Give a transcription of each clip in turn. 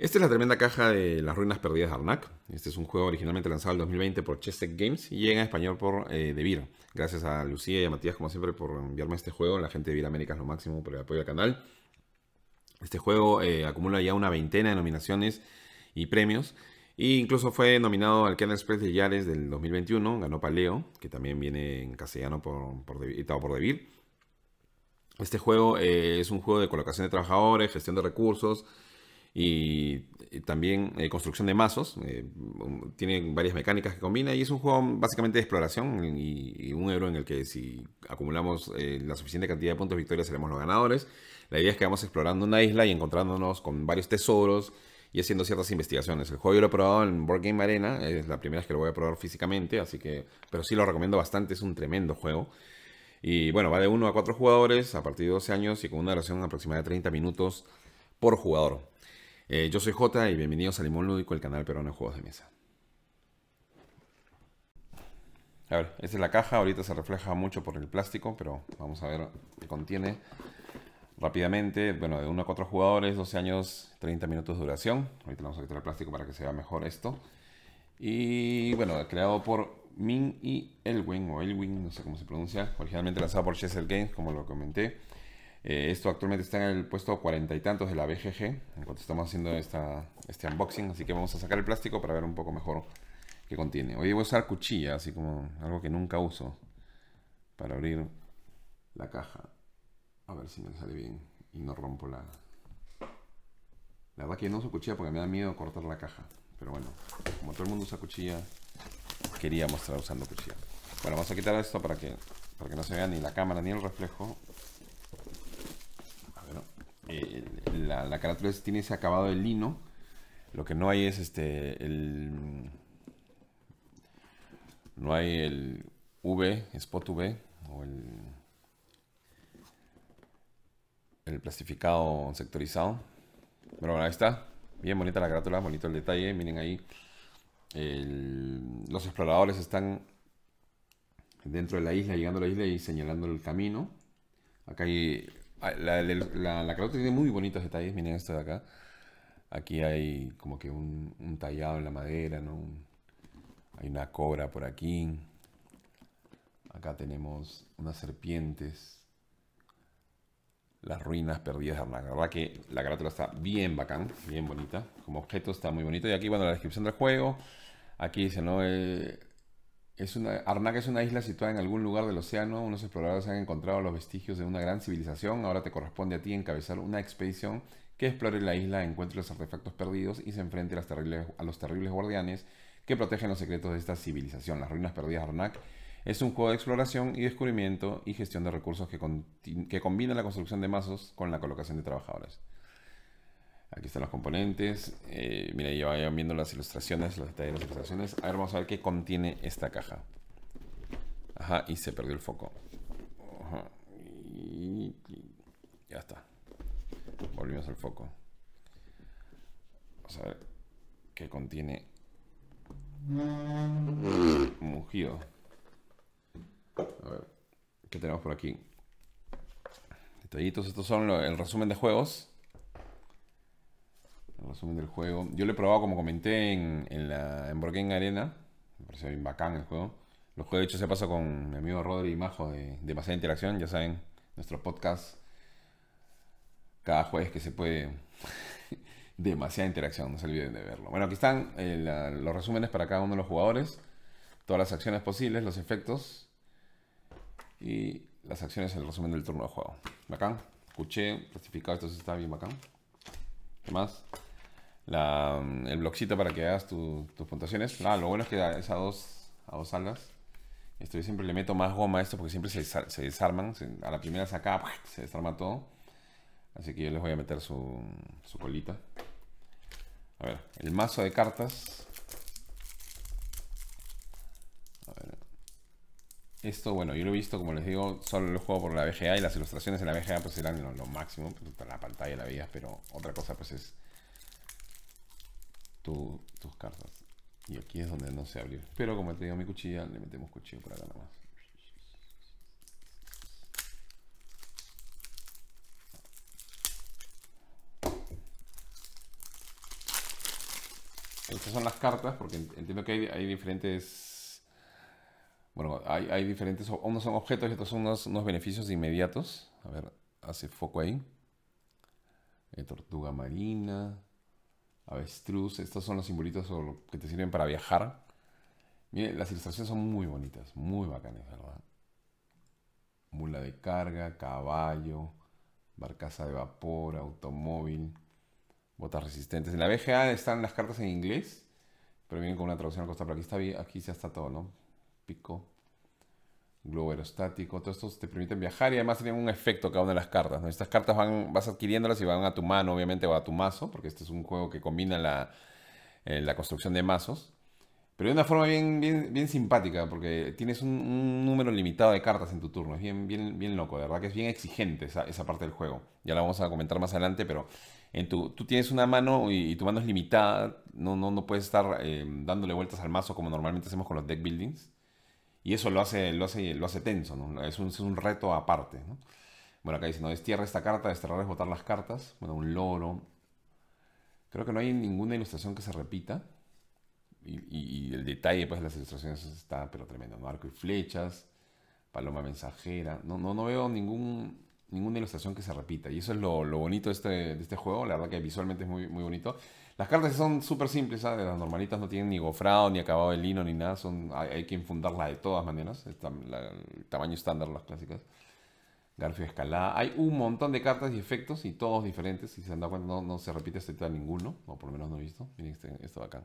Esta es la tremenda caja de Las Ruinas Perdidas de Arnak. Este es un juego originalmente lanzado en 2020 por Chestec Games y llega en español por eh, Devir. Gracias a Lucía y a Matías, como siempre, por enviarme este juego. La gente de Devir América es lo máximo por el apoyo al canal. Este juego eh, acumula ya una veintena de nominaciones y premios. E incluso fue nominado al Canal Express de Yares del 2021. Ganó Paleo, que también viene en castellano por, por editado por Devir. Este juego eh, es un juego de colocación de trabajadores, gestión de recursos y también eh, construcción de mazos. Eh, tiene varias mecánicas que combina y es un juego básicamente de exploración y, un euro en el que si acumulamos eh, la suficiente cantidad de puntos de victoria seremos los ganadores. La idea es que vamos explorando una isla y encontrándonos con varios tesoros y haciendo ciertas investigaciones. El juego yo lo he probado en Board Game Arena, es la primera vez que lo voy a probar físicamente, así que, pero sí lo recomiendo bastante, es un tremendo juego. Y bueno, va de 1 a 4 jugadores a partir de 12 años y con una duración aproximada de 30 minutos por jugador. Eh, yo soy Jota y bienvenidos a Limón Lúdico, el canal peruano de juegos de mesa. A ver, esta es la caja, ahorita se refleja mucho por el plástico, pero vamos a ver qué contiene. Rápidamente, bueno, de 1 a 4 jugadores, 12 años, 30 minutos de duración. Ahorita vamos a quitar el plástico para que se vea mejor esto. Y bueno, creado por Min y Elwin, o Elwin, no sé cómo se pronuncia, originalmente lanzado por Chessel Games, como lo comenté. Eh, esto actualmente está en el puesto cuarenta y tantos de la BGG, en cuanto estamos haciendo esta, este unboxing, así que vamos a sacar el plástico para ver un poco mejor qué contiene. Hoy voy a usar cuchilla, así como algo que nunca uso, para abrir la caja. A ver si me sale bien y no rompo la... La verdad que no uso cuchilla porque me da miedo cortar la caja. Pero bueno, como todo el mundo usa cuchilla, quería mostrar usando cuchilla. Bueno, vamos a quitar esto para que, para que no se vea ni la cámara ni el reflejo. Eh, la, carátula tiene ese acabado de lino. Lo que no hay es este, el... No hay el V, spot V, o el... plastificado sectorizado. Pero bueno, ahí está. Bien bonita la carátula, bonito el detalle. Miren ahí. los exploradores están dentro de la isla, llegando a la isla y señalando el camino. Acá hay Ah, la, la, tiene muy bonitos detalles, miren esto de acá. Aquí hay como que un, tallado en la madera, ¿no? hay una cobra por aquí. Acá tenemos unas serpientes. Las ruinas perdidas de La verdad que la carátula está bien bacán, bien bonita. Como objeto está muy bonito. Y aquí, bueno, la descripción del juego. Aquí dice, ¿no? Eh, es Arnak es una isla situada en algún lugar del océano. Unos exploradores han encontrado los vestigios de una gran civilización. Ahora te corresponde a ti encabezar una expedición que explore la isla, encuentre los artefactos perdidos y se enfrente a, los terribles guardianes que protegen los secretos de esta civilización. Las ruinas perdidas de Arnak es un juego de exploración y descubrimiento y gestión de recursos que, que combina la construcción de mazos con la colocación de trabajadores. Aquí están los componentes. Eh, mira, yo vayan viendo las ilustraciones, los detalles de las ilustraciones. A ver, vamos a ver qué contiene esta caja. Ajá, y se perdió el foco. ya está. Volvimos al foco. Vamos a ver qué contiene. Mugido. A ver, ¿qué tenemos por aquí? Detallitos, estos son el resumen de juegos resumen del juego. Yo lo he probado, como comenté, en, en, la, en Broken Arena. Me pareció bien bacán el juego. Los juegos, de hecho, se pasa con mi amigo Rodri y Majo de, Demasiada Interacción. Ya saben, nuestro podcast. Cada jueves que se puede. Demasiada interacción, no se olviden de verlo. Bueno, aquí están eh, los resúmenes para cada uno de los jugadores. Todas las acciones posibles, los efectos. Y las acciones, el resumen del turno de juego. Bacán. Escuché, clasificado, esto está bien bacán. ¿Qué más? el blocito para que hagas tus puntuaciones. Ah, lo bueno es que es a dos, a dos alas. yo siempre le meto más goma a esto porque siempre se, desarman. a la primera saca, se desarma todo. Así que yo les voy a meter su, su colita. A ver, el mazo de cartas. Esto, bueno, yo lo he visto, como les digo, solo lo juego por la BGA y las ilustraciones en la BGA pues eran lo, máximo. Pues, la pantalla la vida, pero otra cosa pues es tus cartas. Y aquí es donde no se abrió. Pero como te digo mi cuchilla, le metemos cuchillo por acá más. Estas son las cartas, porque entiendo que hay, diferentes... Bueno, hay, diferentes... Unos son objetos y otros son unos, beneficios inmediatos. A ver, hace foco ahí. Eh, tortuga marina avestruz. Estos son los simbolitos que te sirven para viajar. Miren, las ilustraciones son muy bonitas, muy bacanas, ¿verdad? Mula de carga, caballo, barcaza de vapor, automóvil, botas resistentes. En la BGA están las cartas en inglés, pero vienen con una traducción al costado. Pero aquí, está, aquí ya está todo, ¿no? Pico, globo aerostático, todos estos te permiten viajar y además tienen un efecto cada una de las cartas. ¿no? Estas cartas van, vas adquiriéndolas y van a tu mano, obviamente, o a tu mazo, porque este es un juego que combina la, eh, construcción de mazos. Pero de una forma bien, bien, simpática, porque tienes un, número limitado de cartas en tu turno. Es bien, bien, bien loco, de verdad que es bien exigente esa, esa parte del juego. Ya la vamos a comentar más adelante, pero en tu, tú tienes una mano y, tu mano es limitada. No, no, no puedes estar eh, dándole vueltas al mazo como normalmente hacemos con los deck buildings. Y eso lo hace, lo hace, lo hace tenso, es, un, reto aparte. Bueno, acá dice, no, destierra esta carta, desterrar es botar las cartas. Bueno, un loro. Creo que no hay ninguna ilustración que se repita. Y, el detalle pues, de las ilustraciones está pero tremendo. Arco y flechas, paloma mensajera. No, no, no veo ningún ninguna ilustración que se repita. Y eso es lo, bonito de este, este, juego. La verdad que visualmente es muy, muy bonito. Las cartas son súper simples, ¿ah? de Las normalitas no tienen ni gofrado, ni acabado de lino, ni nada. Son, hay, que infundarlas de todas maneras. El, tamaño estándar, las clásicas. Garfio escalada. Hay un montón de cartas y efectos y todos diferentes. Si se han dado cuenta, no, se repite este a ninguno. O por lo menos no he visto. Miren este, esto de acá.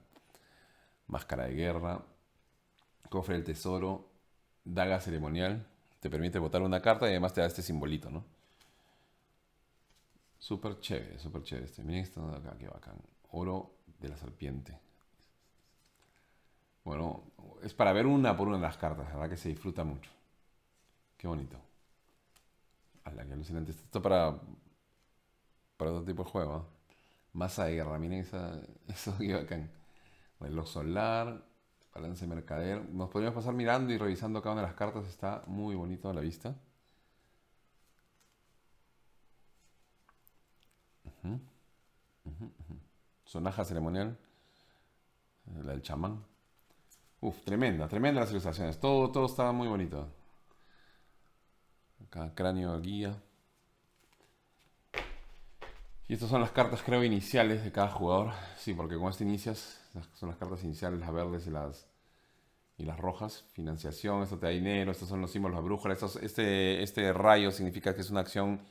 Máscara de guerra. Cofre del tesoro. Daga ceremonial. Te permite botar una carta y además te da este simbolito, ¿no? Súper chévere, súper chévere este. Miren esto de acá, qué bacán. Oro de la serpiente. Bueno, es para ver una por una de las cartas, la verdad que se disfruta mucho. Qué bonito. A la que alucinante. Esto para, para otro tipo de juego. ¿no? ¿ah? Masa de guerra, miren eso qué bacán. Reloj solar, Balance mercader. Nos podríamos pasar mirando y revisando cada una de las cartas. Está muy bonito a la vista. Sonaja ceremonial. La del chamán. Uf, tremenda, tremenda las ilustraciones. Todo, todo está muy bonito. Acá cráneo guía. Y estas son las cartas, creo, iniciales de cada jugador. Sí, porque con estas inicias, son las cartas iniciales, las verdes y las, y las rojas. Financiación, esto te da dinero, estos son los símbolos, la brújula. este, este rayo significa que es una acción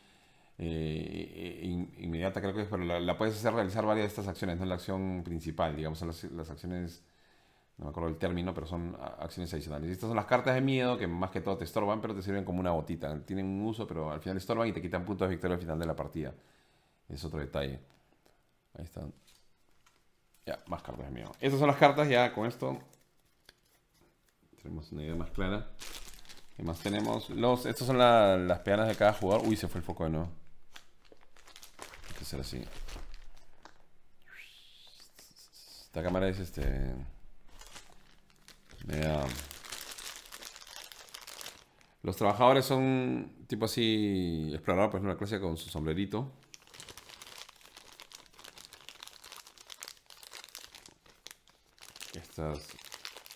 eh, inmediata, creo que es, pero la, puedes hacer realizar varias de estas acciones, no es la acción principal, digamos, son las, acciones, no me acuerdo el término, pero son acciones adicionales. Y estas son las cartas de miedo que más que todo te estorban, pero te sirven como una gotita. Tienen un uso, pero al final estorban y te quitan puntos de victoria al final de la partida es otro detalle. Ahí están. Ya, más cartas mío. Estas son las cartas, ya con esto tenemos una idea más clara. ¿Qué más tenemos los... Estas son las peanas de cada jugador. Uy, se fue el foco de nuevo. Hay que hacer así. Esta cámara es este... Mira. Los trabajadores son tipo así... Explorador, pues una clase con su sombrerito.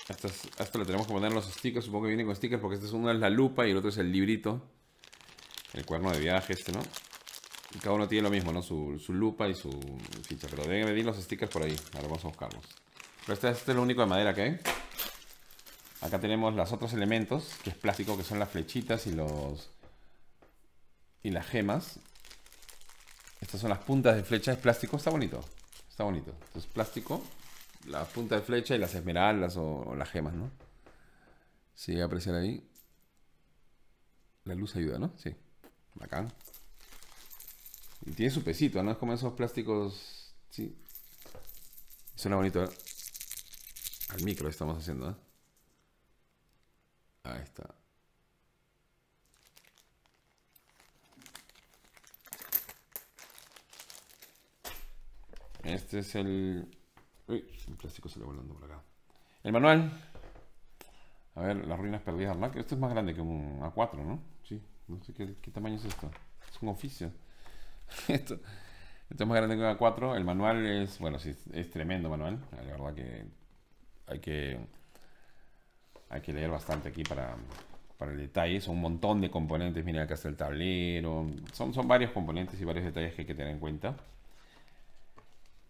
Estas, esto lo tenemos que poner los stickers. Supongo que viene con stickers porque este es uno es la lupa y el otro es el librito. El cuerno de viaje este, ¿no? Y cada uno tiene lo mismo, ¿no? Su, su lupa y su ficha. Pero deben venir los stickers por ahí. Ahora vamos a buscarlos. Pero este, este, es lo único de madera que hay. Acá tenemos los otros elementos, que es plástico, que son las flechitas y los... Y las gemas. Estas son las puntas de flecha, es plástico, está bonito. Está bonito. Entonces, plástico, la punta de flecha y las esmeraldas o, las gemas, ¿no? Si apreciar ahí. La luz ayuda, ¿no? Sí. Bacán. Y tiene su pesito, ¿no? Es como esos plásticos. Sí. Suena bonito, ¿eh? Al micro estamos haciendo, ¿eh? Ahí está. Este es el Uy, plástico por acá. El manual. A ver, las ruinas perdidas Esto es más grande que un A4, ¿no? Sí, no sé qué, tamaño es esto. Es un oficio. esto, es más grande que un A4. El manual es, bueno, sí, es tremendo manual. La verdad que hay que, hay que leer bastante aquí para, para el detalle. Son un montón de componentes. Mira, acá está el tablero. Son, son varios componentes y varios detalles que hay que tener en cuenta.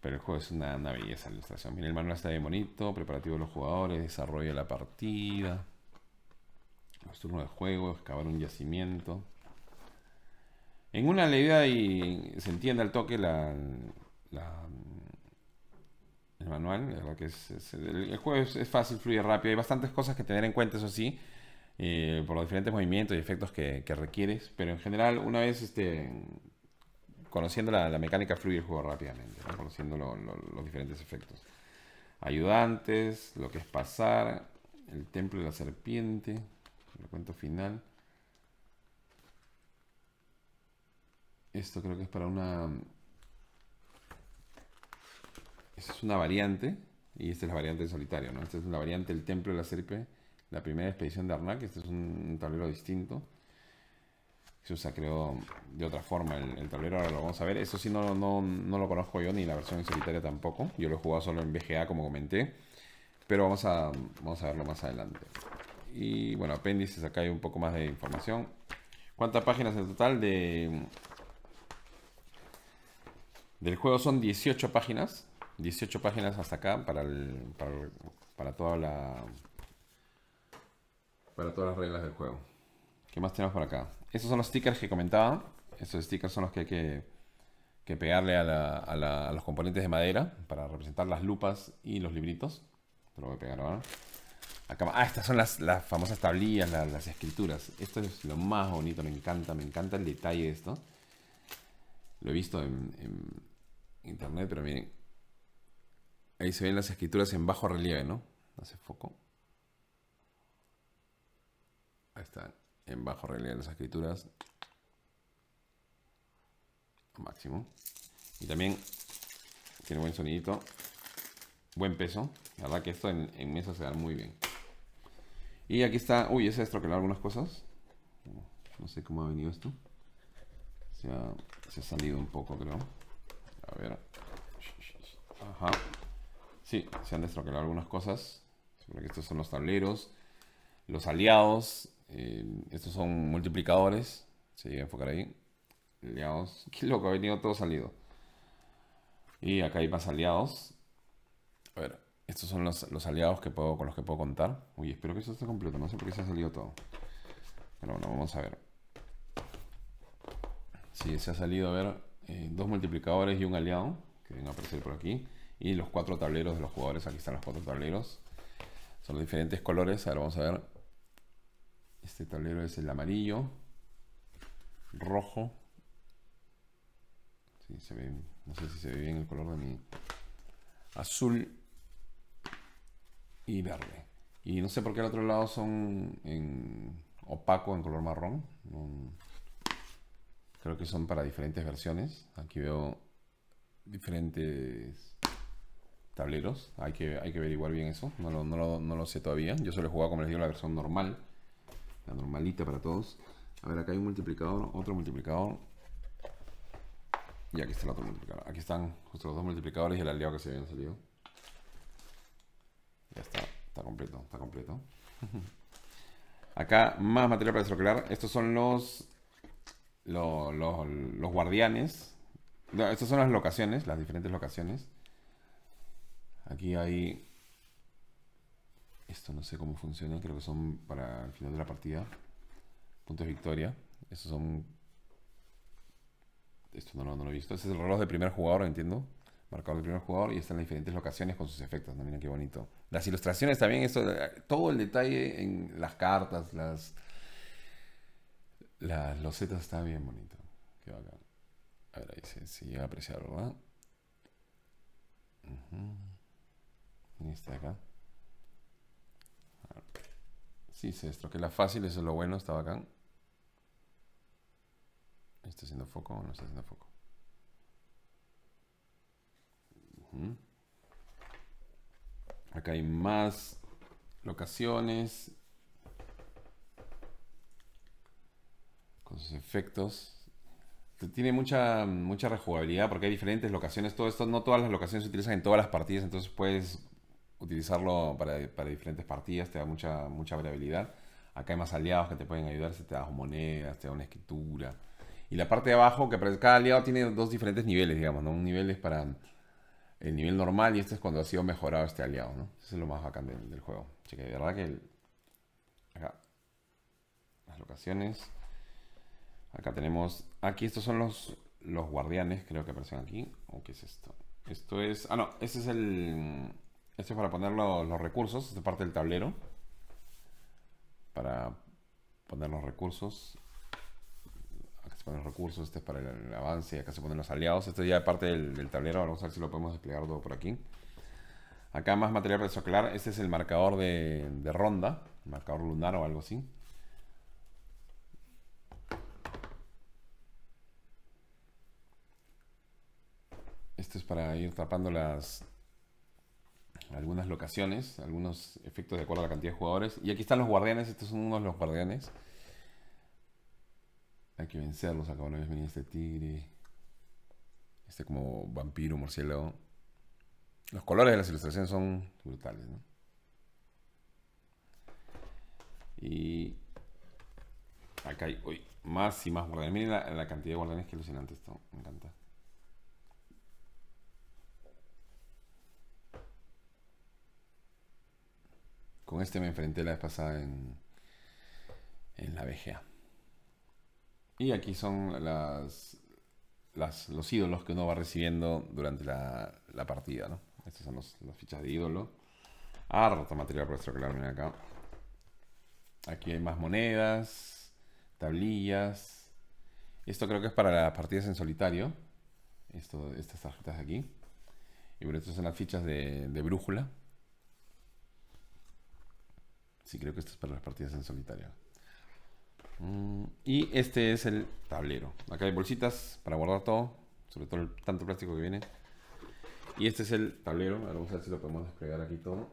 Pero el juego es una, belleza la ilustración. el manual está bien bonito, preparativo de los jugadores, desarrollo de la partida, los turnos de juego, excavar un yacimiento. En una leída y se entiende al toque la, el manual, el, juego es, fácil, fluye rápido, hay bastantes cosas que tener en cuenta, eso sí, eh, por los diferentes movimientos y efectos que, que requieres, pero en general una vez este, conociendo la, mecánica fluye el juego rápidamente, conociendo los diferentes efectos. Ayudantes, lo que es pasar, el templo de la serpiente, el cuento final. Esto creo que es para una... Esta es una variante, y esta es la variante de solitario, ¿no? Esta es la variante del templo de la serpiente, la primera expedición de Arnak, este es un tablero distinto se usa creo de otra forma el, tablero, ahora lo vamos a ver. Eso sí no, no, lo conozco yo, ni la versión en solitario tampoco. Yo lo he jugado solo en BGA como comenté, pero vamos a, vamos a verlo más adelante. Y bueno, apéndices, acá hay un poco más de información. ¿Cuántas páginas en total de... Del juego son 18 páginas. 18 páginas hasta acá para, el, para, para toda la... Para todas las reglas del juego. ¿Qué más tenemos por acá? Esos son los stickers que comentaba. estos stickers son los que hay que, pegarle a, los componentes de madera para representar las lupas y los libritos. lo voy a pegar ahora. ah, estas son las, famosas tablillas, las, escrituras. Esto es lo más bonito, me encanta, me encanta el detalle de esto. Lo he visto en, internet, pero miren. Ahí se ven las escrituras en bajo relieve, ¿no? Hace foco. Ahí están en bajo de las escrituras máximo. Y también tiene buen sonidito, buen peso. La verdad que esto en, mesa se da muy bien. Y aquí está, uy, ese destroquelado algunas cosas. No sé cómo ha venido esto. Se ha, salido un poco, creo. A ver. Ajá. Sí, se han destroquelado algunas cosas. estos son los tableros, los aliados, eh, estos son multiplicadores. Se llega a enfocar ahí. Aliados. Qué loco, ha venido todo salido. Y acá hay más aliados. A ver, estos son los, aliados que puedo, con los que puedo contar. Uy, espero que eso esté completo. No sé por qué se ha salido todo. Pero bueno, vamos a ver. Si, se ha salido, a ver, eh, dos multiplicadores y un aliado. Que venga a aparecer por aquí. Y los cuatro tableros de los jugadores. Aquí están los cuatro tableros. Son los diferentes colores. A ver, vamos a ver. Este tablero es el amarillo, rojo. Sí, se no sé si se ve bien el color de mi azul y verde. Y no sé por qué al otro lado son en opaco, en color marrón. Creo que son para diferentes versiones. Aquí veo diferentes tableros. Hay que, hay que averiguar bien eso. No lo, no lo, no lo sé todavía. Yo solo he jugado, como les digo, la versión normal normalita para todos. A ver, acá hay un multiplicador, otro multiplicador. Y aquí está el otro multiplicador. Aquí están los dos multiplicadores y el aliado que se habían salido. Ya está, está completo, está completo. acá más material para desbloquear. Estos son los, los, los, guardianes. estas son las locaciones, las diferentes locaciones. Aquí hay esto no sé cómo funciona, creo que son para el final de la partida. Puntos de victoria. Estos son... Esto no, lo he visto. Este es el reloj del primer jugador, entiendo. Marcador del primer jugador y están en diferentes locaciones con sus efectos. Miren qué bonito. Las ilustraciones también, esto, todo el detalle en las cartas, las... Las losetas está bien bonito. Qué bacán. A ver, ahí se, llega a apreciar, ¿verdad? está acá. Sí, se Que la fácil, eso es lo bueno, está bacán. ¿Está haciendo foco o no está haciendo foco? Acá hay más locaciones con sus efectos. Tiene mucha, mucha rejugabilidad porque hay diferentes locaciones. Todo esto, no todas las locaciones se utilizan en todas las partidas, entonces puedes utilizarlo para, diferentes partidas, te da mucha, mucha variabilidad. Acá hay más aliados que te pueden ayudar, si te da monedas, te da una escritura. Y la parte de abajo, que cada aliado tiene dos diferentes niveles, digamos, ¿no? Un nivel es para el nivel normal y este es cuando ha sido mejorado este aliado, ¿no? Eso es lo más bacán del, juego. que de verdad que... acá. Las locaciones. Acá tenemos... Aquí estos son los, los guardianes, creo que aparecen aquí. ¿O qué es esto? Esto es... Ah, no. ese es el esto es para poner los, recursos, esta parte del tablero. Para poner los recursos. Acá se ponen los recursos, este es para el, avance, acá se ponen los aliados. este ya es parte del, tablero, vamos a ver si lo podemos desplegar todo por aquí. Acá más material para soclar. Este es el marcador de, de, ronda. Marcador lunar o algo así. Esto es para ir tapando las, algunas locaciones, algunos efectos de acuerdo a la cantidad de jugadores. Y aquí están los guardianes, estos son unos de los guardianes. Hay que vencerlos, acá una vez venía este tigre. Este como vampiro, murciélago. Los colores de las ilustraciones son brutales, Y acá hay más y más guardianes. Miren la cantidad de guardianes que alucinante esto, me encanta. este me enfrenté la vez pasada en, en la BGA. Y aquí son las, las, los ídolos que uno va recibiendo durante la, partida, Estas son las fichas de ídolo. Harto material por la acá. Aquí hay más monedas, tablillas. Esto creo que es para las partidas en solitario. Esto, estas tarjetas de aquí. Y bueno, estas son las fichas de brújula. Sí, creo que esto es para las partidas en solitario. Mm, y este es el tablero. Acá hay bolsitas para guardar todo, sobre todo el tanto plástico que viene. Y este es el tablero. Ahora vamos a ver si lo podemos desplegar aquí todo.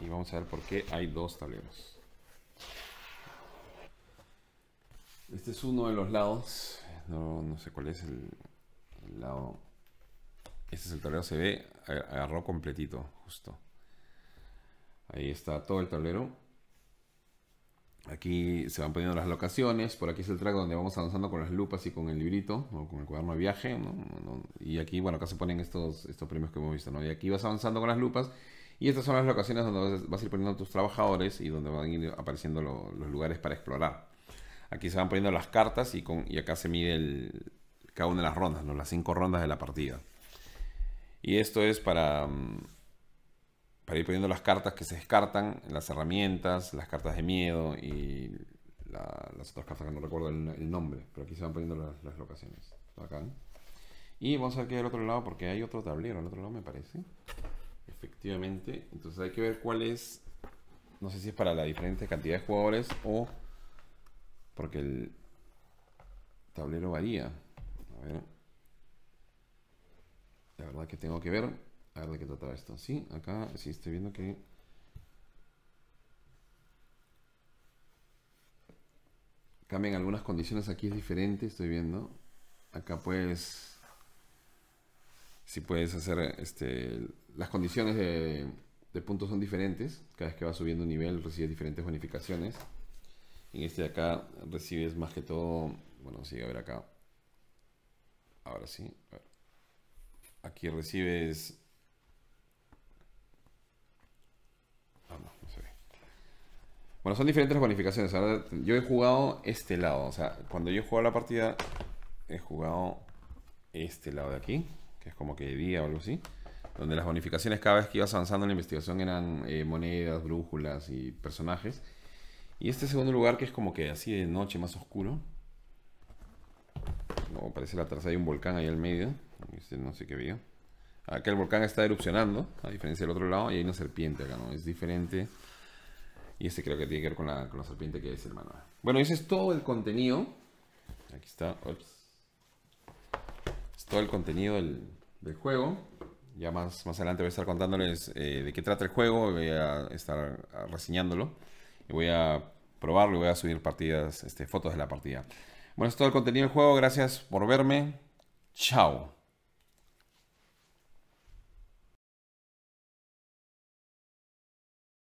Y vamos a ver por qué hay dos tableros. Este es uno de los lados. No, sé cuál es el lado. Este es el tablero. Se ve, agarró completito, justo. Ahí está todo el tablero. Aquí se van poniendo las locaciones. Por aquí es el track donde vamos avanzando con las lupas y con el librito, o con el cuaderno de viaje. Y aquí, bueno, acá se ponen estos, estos premios que hemos visto. Y aquí vas avanzando con las lupas. Y estas son las locaciones donde vas, a ir poniendo tus trabajadores y donde van a ir apareciendo los lugares para explorar. Aquí se van poniendo las cartas y, con, acá se mide el, cada una de las rondas, ¿no? las cinco rondas de la partida. Y esto es para mm, para ir poniendo las cartas que se descartan, las herramientas, las cartas de miedo y las otras cartas que no recuerdo el, nombre, pero aquí se van poniendo las, locaciones. Acá. Y vamos a ver qué hay al otro lado, porque hay otro tablero al otro lado, me parece. Efectivamente. Entonces hay que ver cuál es. No sé si es para la diferente cantidad de jugadores o. Porque el tablero varía. A ver. La verdad que tengo que ver. A ver de qué trata esto. Sí, acá sí estoy viendo que... Cambian algunas condiciones. Aquí es diferente, estoy viendo. Acá puedes Si puedes hacer este... Las condiciones de, puntos son diferentes. Cada vez que vas subiendo un nivel recibes diferentes bonificaciones. En este de acá recibes más que todo... Bueno, sigue a ver acá. Ahora sí. Aquí recibes Bueno, son diferentes las bonificaciones. Ahora, yo he jugado este lado. O sea, cuando yo he jugado la partida, he jugado este lado de aquí, que es como que de día o algo así. Donde las bonificaciones cada vez que ibas avanzando en la investigación eran eh, monedas, brújulas y personajes. Y este segundo lugar que es como que así de noche, más oscuro. Como parece la traza Hay un volcán ahí al medio. Este, no sé qué veo Aquí el volcán está erupcionando, a diferencia del otro lado, y hay una serpiente acá, ¿no? Es diferente. Y este creo que tiene que ver con la, serpiente que es, hermano. Bueno, ese es todo el contenido. Aquí está. Es todo el contenido del, juego. Ya más, más adelante voy a estar contándoles eh, de qué trata el juego. Voy a estar ah, reseñándolo. Y voy a probarlo y voy a subir partidas, este, fotos de la partida. Bueno, es todo el contenido del juego. Gracias por verme. Chao.